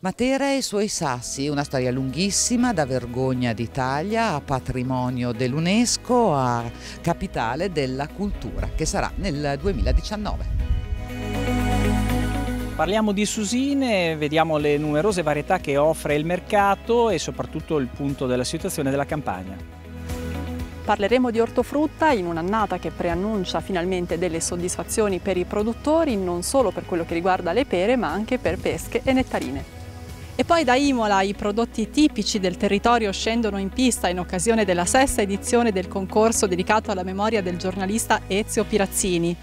Matera e i suoi sassi, una storia lunghissima da Vergogna d'Italia a patrimonio dell'UNESCO a capitale della cultura che sarà nel 2019. Parliamo di susine, vediamo le numerose varietà che offre il mercato e soprattutto il punto della situazione della campagna. Parleremo di ortofrutta in un'annata che preannuncia finalmente delle soddisfazioni per i produttori, non solo per quello che riguarda le pere, ma anche per pesche e nettarine. E poi da Imola i prodotti tipici del territorio scendono in pista in occasione della sesta edizione del concorso dedicato alla memoria del giornalista Ezio Pirazzini.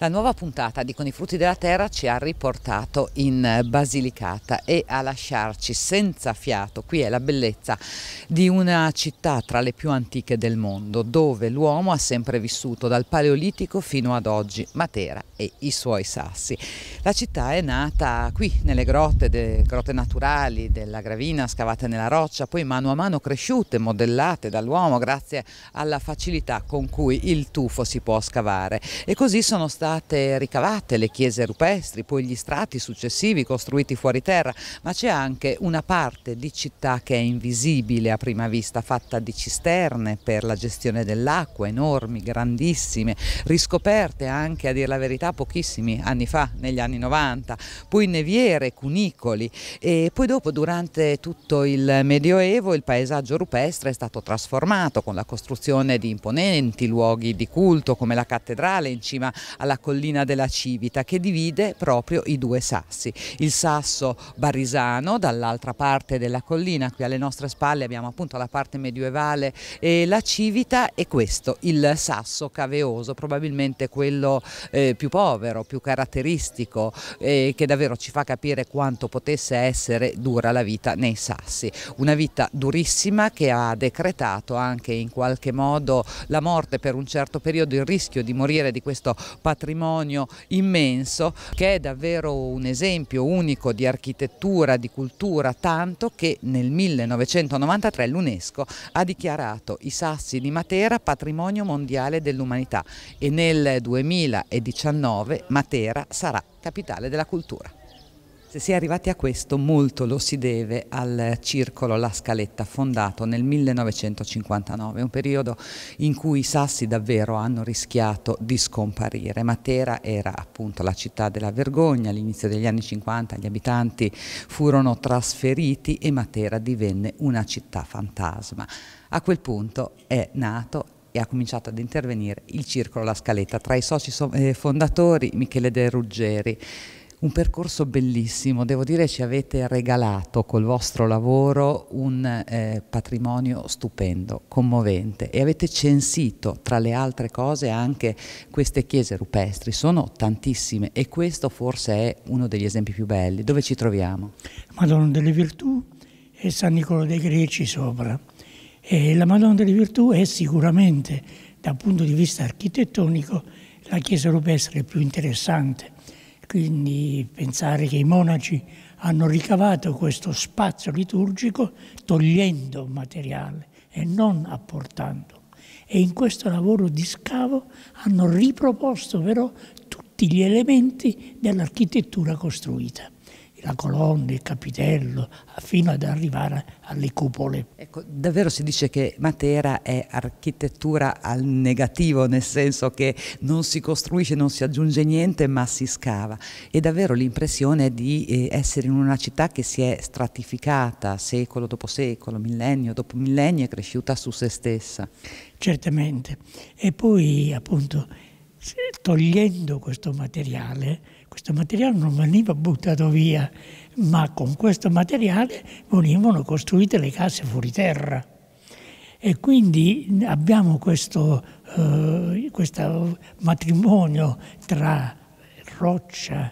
La nuova puntata di Con i frutti della terra ci ha riportato in eh, Basilicata e a lasciarci senza fiato. Qui è la bellezza di una città tra le più antiche del mondo, dove l'uomo ha sempre vissuto dal Paleolitico fino ad oggi, Matera e i suoi sassi. La città è nata qui, nelle grotte, de, grotte naturali della gravina scavate nella roccia, poi mano a mano cresciute, modellate dall'uomo grazie alla facilità con cui il tufo si può scavare. E così sono state state ricavate le chiese rupestri, poi gli strati successivi costruiti fuori terra, ma c'è anche una parte di città che è invisibile a prima vista, fatta di cisterne per la gestione dell'acqua, enormi, grandissime, riscoperte anche a dire la verità pochissimi anni fa, negli anni 90, poi neviere, cunicoli e poi dopo durante tutto il Medioevo il paesaggio rupestre è stato trasformato con la costruzione di imponenti luoghi di culto come la cattedrale in cima alla la collina della Civita che divide proprio i due sassi, il sasso barisano dall'altra parte della collina, qui alle nostre spalle abbiamo appunto la parte medievale e la Civita e questo, il sasso caveoso, probabilmente quello eh, più povero, più caratteristico eh, che davvero ci fa capire quanto potesse essere dura la vita nei sassi, una vita durissima che ha decretato anche in qualche modo la morte per un certo periodo, il rischio di morire di questo patrimonio patrimonio immenso che è davvero un esempio unico di architettura, di cultura, tanto che nel 1993 l'UNESCO ha dichiarato i Sassi di Matera patrimonio mondiale dell'umanità e nel 2019 Matera sarà capitale della cultura. Se si è arrivati a questo, molto lo si deve al circolo La Scaletta fondato nel 1959, un periodo in cui i sassi davvero hanno rischiato di scomparire. Matera era appunto la città della vergogna, all'inizio degli anni 50 gli abitanti furono trasferiti e Matera divenne una città fantasma. A quel punto è nato e ha cominciato ad intervenire il circolo La Scaletta. Tra i soci eh, fondatori Michele De Ruggeri, un percorso bellissimo, devo dire ci avete regalato col vostro lavoro un eh, patrimonio stupendo, commovente e avete censito tra le altre cose anche queste chiese rupestri, sono tantissime e questo forse è uno degli esempi più belli. Dove ci troviamo? Madonna delle Virtù e San Nicola dei Greci sopra. E la Madonna delle Virtù è sicuramente dal punto di vista architettonico la chiesa rupestre più interessante quindi pensare che i monaci hanno ricavato questo spazio liturgico togliendo materiale e non apportando. E in questo lavoro di scavo hanno riproposto però tutti gli elementi dell'architettura costruita la colonna, il capitello, fino ad arrivare alle cupole. Ecco, davvero si dice che Matera è architettura al negativo, nel senso che non si costruisce, non si aggiunge niente, ma si scava. E davvero l'impressione di eh, essere in una città che si è stratificata secolo dopo secolo, millennio dopo millennio, è cresciuta su se stessa. Certamente. E poi appunto togliendo questo materiale questo materiale non veniva buttato via, ma con questo materiale venivano costruite le case fuori terra. E quindi abbiamo questo, eh, questo matrimonio tra roccia,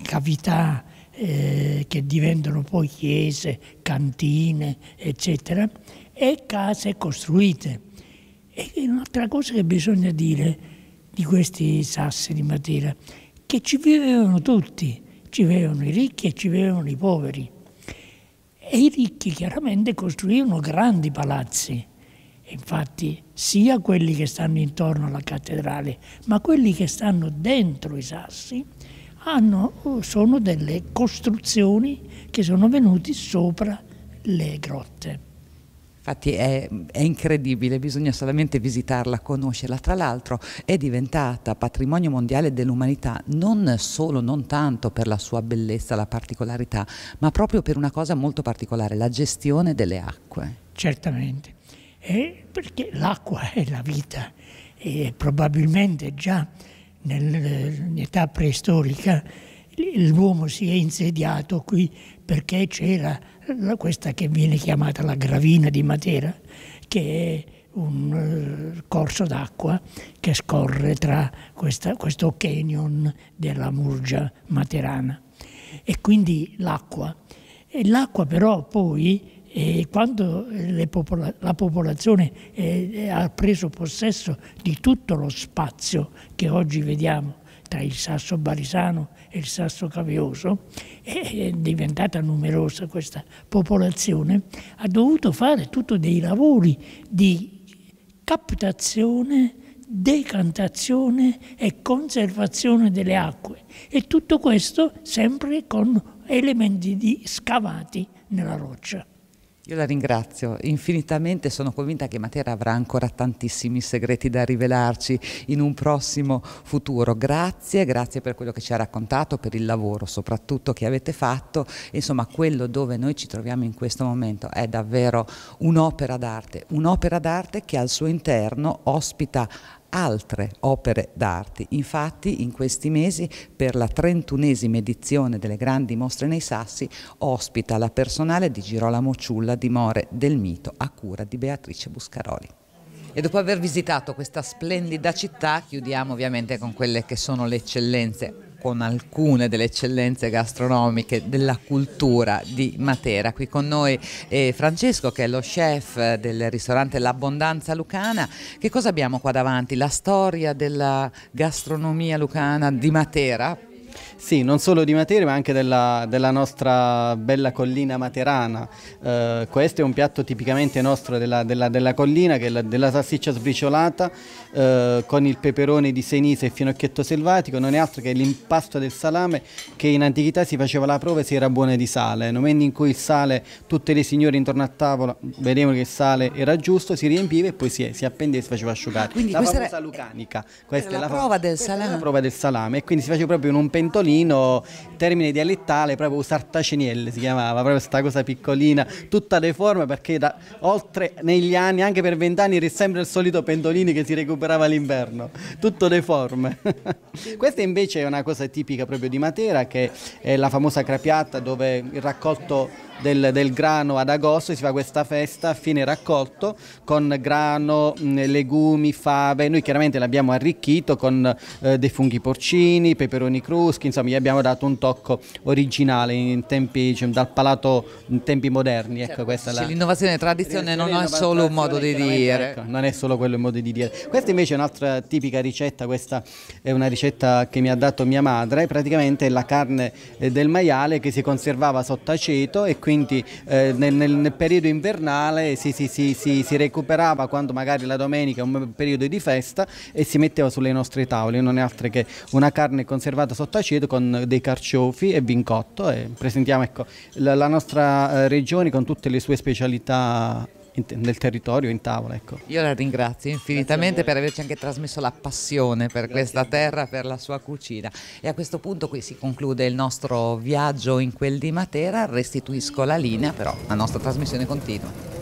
cavità, eh, che diventano poi chiese, cantine, eccetera, e case costruite. E un'altra cosa che bisogna dire, di questi sassi di matera, che ci vivevano tutti, ci vivevano i ricchi e ci vivevano i poveri. E i ricchi chiaramente costruivano grandi palazzi, infatti sia quelli che stanno intorno alla cattedrale, ma quelli che stanno dentro i sassi, hanno, sono delle costruzioni che sono venute sopra le grotte. Infatti è, è incredibile, bisogna solamente visitarla, conoscerla. Tra l'altro è diventata patrimonio mondiale dell'umanità non solo, non tanto per la sua bellezza, la particolarità, ma proprio per una cosa molto particolare, la gestione delle acque. Certamente, eh, perché l'acqua è la vita e probabilmente già nell'età preistorica l'uomo si è insediato qui perché c'era questa che viene chiamata la gravina di Matera, che è un eh, corso d'acqua che scorre tra questa, questo canyon della Murgia materana. E quindi l'acqua. l'acqua però poi e eh, quando popola la popolazione eh, ha preso possesso di tutto lo spazio che oggi vediamo tra il sasso barisano e il sasso cavioso, è diventata numerosa questa popolazione, ha dovuto fare tutto dei lavori di captazione, decantazione e conservazione delle acque e tutto questo sempre con elementi di scavati nella roccia. Io la ringrazio infinitamente, sono convinta che Matera avrà ancora tantissimi segreti da rivelarci in un prossimo futuro. Grazie, grazie per quello che ci ha raccontato, per il lavoro soprattutto che avete fatto. Insomma, quello dove noi ci troviamo in questo momento è davvero un'opera d'arte, un'opera d'arte che al suo interno ospita altre opere d'arte. Infatti in questi mesi per la trentunesima edizione delle grandi mostre nei Sassi ospita la personale di Girolamo Ciulla di More del Mito a cura di Beatrice Buscaroli. E dopo aver visitato questa splendida città chiudiamo ovviamente con quelle che sono le eccellenze con alcune delle eccellenze gastronomiche della cultura di Matera. Qui con noi è eh, Francesco che è lo chef del ristorante L'Abbondanza Lucana. Che cosa abbiamo qua davanti? La storia della gastronomia lucana di Matera sì, non solo di Matera ma anche della, della nostra bella collina materana. Eh, questo è un piatto tipicamente nostro della, della, della collina che è la, della salsiccia sbriciolata eh, con il peperone di senise e finocchietto selvatico, non è altro che l'impasto del salame che in antichità si faceva la prova se era buona di sale. Nel momento in cui il sale, tutte le signore intorno a tavola vedevano che il sale era giusto, si riempiva e poi si, si appendeva e si faceva asciugare. quindi la questa famosa era, lucanica, questa era è la, prova del questa salame. È la prova del salame e quindi si faceva proprio in un pensiero pentolino, termine dialettale, proprio sartacenielle si chiamava, proprio questa cosa piccolina, tutta deforme perché da, oltre negli anni, anche per vent'anni, era sempre il solito pentolini che si recuperava l'inverno, tutto deforme. Questa invece è una cosa tipica proprio di Matera, che è la famosa crapiata dove il raccolto del, del, grano ad agosto, si fa questa festa a fine raccolto con grano, mm, legumi, fave, noi chiaramente l'abbiamo arricchito con eh, dei funghi porcini, peperoni cruschi, insomma gli abbiamo dato un tocco originale in tempi, cioè, dal palato in tempi moderni. Ecco, cioè, la... L'innovazione e tradizione non è solo un modo di dire. Ecco, non è solo quello il modo di dire. Questa invece è un'altra tipica ricetta, questa è una ricetta che mi ha dato mia madre, praticamente è la carne eh, del maiale che si conservava sotto aceto e quindi quindi eh, nel, nel, periodo invernale si, si, si, si, recuperava quando magari la domenica è un periodo di festa e si metteva sulle nostre tavole, non è altro che una carne conservata sotto aceto con dei carciofi e vincotto e presentiamo ecco, la, la nostra eh, regione con tutte le sue specialità in, nel territorio, in tavola. Ecco. Io la ringrazio infinitamente per averci anche trasmesso la passione per Grazie. questa terra, per la sua cucina. E a questo punto qui si conclude il nostro viaggio in quel di Matera, restituisco la linea, però la nostra trasmissione continua.